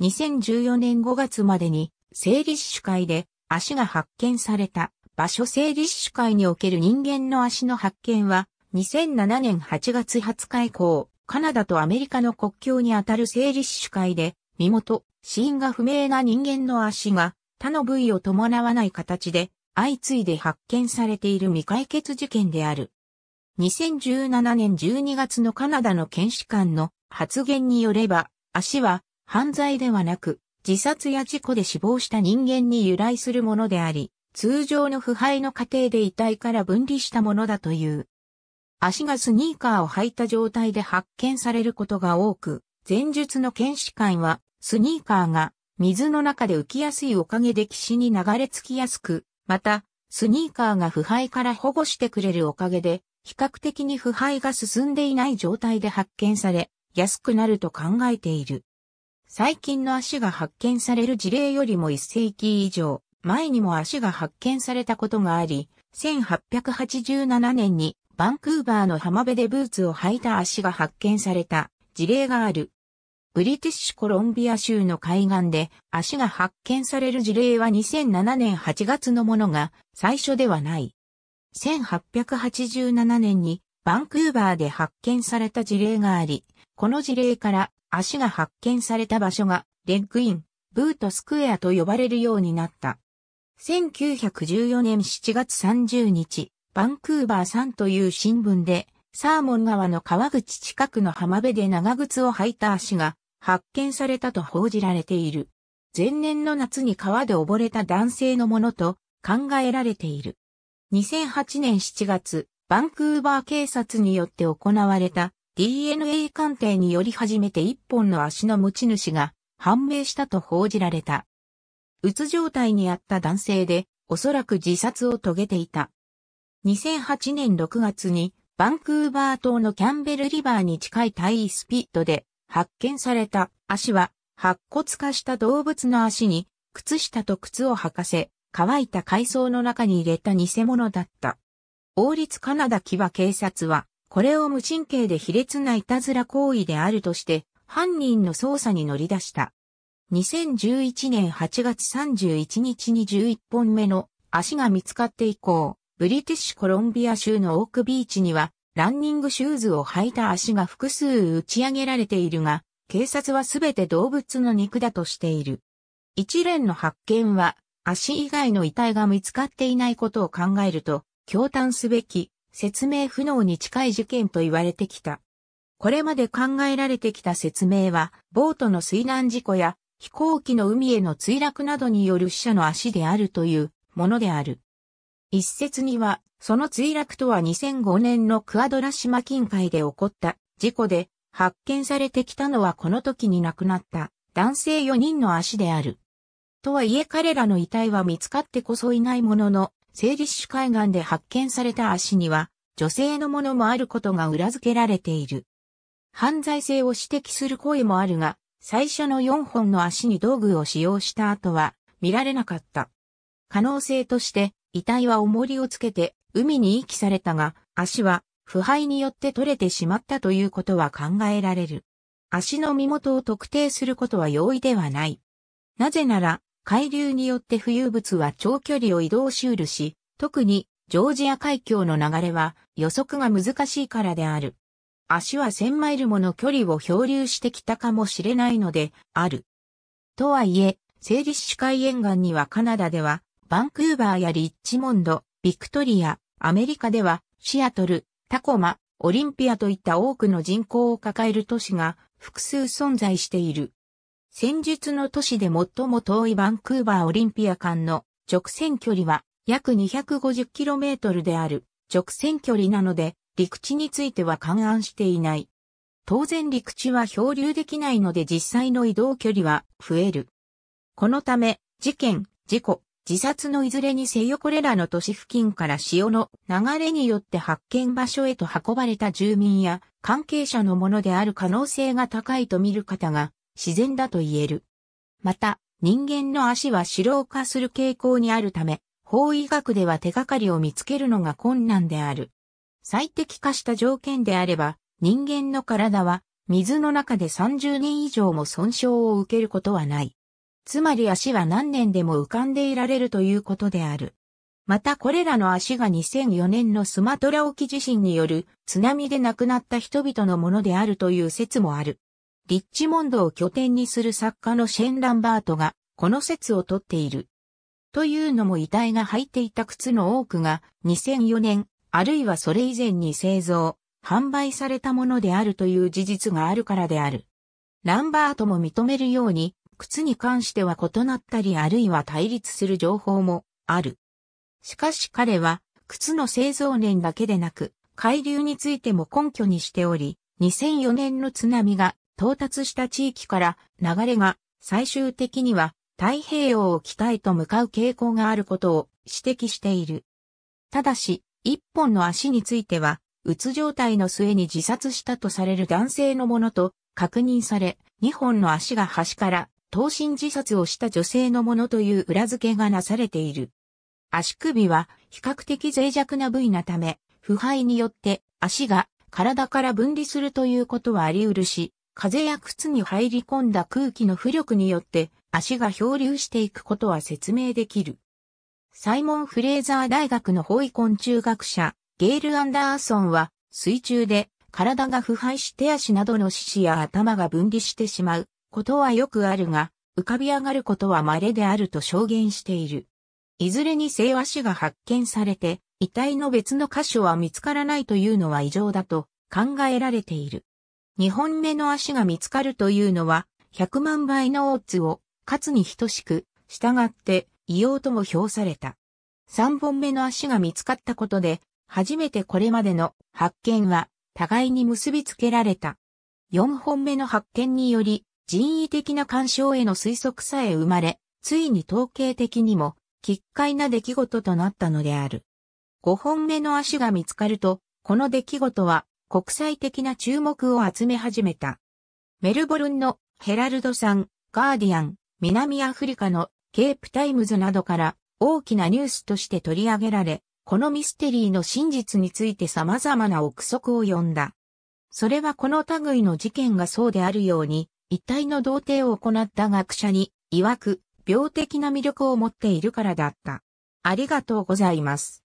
2014年5月までに、生理主会で足が発見された場所生理主会における人間の足の発見は、2007年8月20日以降、カナダとアメリカの国境にあたる生理主会で、身元、死因が不明な人間の足が他の部位を伴わない形で相次いで発見されている未解決事件である。2017年12月のカナダの検視官の発言によれば、足は犯罪ではなく、自殺や事故で死亡した人間に由来するものであり、通常の腐敗の過程で遺体から分離したものだという。足がスニーカーを履いた状態で発見されることが多く、前述の検視官は、スニーカーが水の中で浮きやすいおかげで岸に流れ着きやすく、また、スニーカーが腐敗から保護してくれるおかげで、比較的に腐敗が進んでいない状態で発見され、安くなると考えている。最近の足が発見される事例よりも1世紀以上前にも足が発見されたことがあり、1887年にバンクーバーの浜辺でブーツを履いた足が発見された事例がある。ブリティッシュコロンビア州の海岸で足が発見される事例は2007年8月のものが最初ではない。1887年にバンクーバーで発見された事例があり、この事例から足が発見された場所がレッグイン、ブートスクエアと呼ばれるようになった。1914年7月30日、バンクーバーさんという新聞で、サーモン川の川口近くの浜辺で長靴を履いた足が発見されたと報じられている。前年の夏に川で溺れた男性のものと考えられている。2008年7月、バンクーバー警察によって行われた DNA 鑑定により初めて一本の足の持ち主が判明したと報じられた。うつ状態にあった男性で、おそらく自殺を遂げていた。2008年6月に、バンクーバー島のキャンベルリバーに近いタイスピットで発見された足は、白骨化した動物の足に、靴下と靴を履かせ、乾いた海藻の中に入れた偽物だった。王立カナダ騎馬警察は、これを無神経で卑劣ないたずら行為であるとして、犯人の捜査に乗り出した。2011年8月31日に11本目の足が見つかって以降、ブリティッシュコロンビア州のオークビーチには、ランニングシューズを履いた足が複数打ち上げられているが、警察はすべて動物の肉だとしている。一連の発見は、足以外の遺体が見つかっていないことを考えると、驚嘆すべき説明不能に近い事件と言われてきた。これまで考えられてきた説明は、ボートの水難事故や飛行機の海への墜落などによる死者の足であるというものである。一説には、その墜落とは2005年のクアドラ島近海で起こった事故で発見されてきたのはこの時に亡くなった男性4人の足である。とはいえ彼らの遺体は見つかってこそいないものの、ッ立ュ海岸で発見された足には、女性のものもあることが裏付けられている。犯罪性を指摘する声もあるが、最初の4本の足に道具を使用した後は見られなかった。可能性として、遺体は重りをつけて海に遺棄されたが、足は腐敗によって取れてしまったということは考えられる。足の身元を特定することは容易ではない。なぜなら、海流によって浮遊物は長距離を移動しうるし、特にジョージア海峡の流れは予測が難しいからである。足は1000マイルもの距離を漂流してきたかもしれないのである。とはいえ、セーリッシュ海沿岸にはカナダでは、バンクーバーやリッチモンド、ビクトリア、アメリカでは、シアトル、タコマ、オリンピアといった多くの人口を抱える都市が複数存在している。戦術の都市で最も遠いバンクーバーオリンピア間の直線距離は約 250km である直線距離なので陸地については勘案していない。当然陸地は漂流できないので実際の移動距離は増える。このため事件、事故、自殺のいずれにせよこれらの都市付近から潮の流れによって発見場所へと運ばれた住民や関係者のものである可能性が高いと見る方が自然だと言える。また、人間の足は死老化する傾向にあるため、法医学では手がかりを見つけるのが困難である。最適化した条件であれば、人間の体は水の中で30年以上も損傷を受けることはない。つまり足は何年でも浮かんでいられるということである。またこれらの足が2004年のスマトラ沖地震による津波で亡くなった人々のものであるという説もある。リッチモンドを拠点にする作家のシェン・ランバートが、この説をとっている。というのも遺体が履いていた靴の多くが、2004年、あるいはそれ以前に製造、販売されたものであるという事実があるからである。ランバートも認めるように、靴に関しては異なったりあるいは対立する情報もある。しかし彼は、靴の製造年だけでなく、海流についても根拠にしており、2004年の津波が到達した地域から流れが最終的には太平洋を北へと向かう傾向があることを指摘している。ただし、一本の足については、うつ状態の末に自殺したとされる男性のものと確認され、二本の足が端から等身自殺をした女性のものという裏付けがなされている。足首は比較的脆弱な部位なため、腐敗によって足が体から分離するということはあり得るし、風や靴に入り込んだ空気の浮力によって足が漂流していくことは説明できる。サイモン・フレーザー大学のホイコン中学者、ゲール・アンダーソンは、水中で体が腐敗し手足などの四肢や頭が分離してしまうことはよくあるが、浮かび上がることは稀であると証言している。いずれに性和足が発見されて、遺体の別の箇所は見つからないというのは異常だと考えられている。2本目の足が見つかるというのは、100万倍のオッズを、勝つに等しく、従って、異様とも評された。3本目の足が見つかったことで、初めてこれまでの発見は、互いに結びつけられた。4本目の発見により、人為的な干渉への推測さえ生まれ、ついに統計的にも、奇怪な出来事となったのである。5本目の足が見つかると、この出来事は国際的な注目を集め始めた。メルボルンのヘラルドさん、ガーディアン、南アフリカのケープタイムズなどから大きなニュースとして取り上げられ、このミステリーの真実について様々な憶測を呼んだ。それはこの類の事件がそうであるように、一体の童貞を行った学者に、曰く、病的な魅力を持っているからだった。ありがとうございます。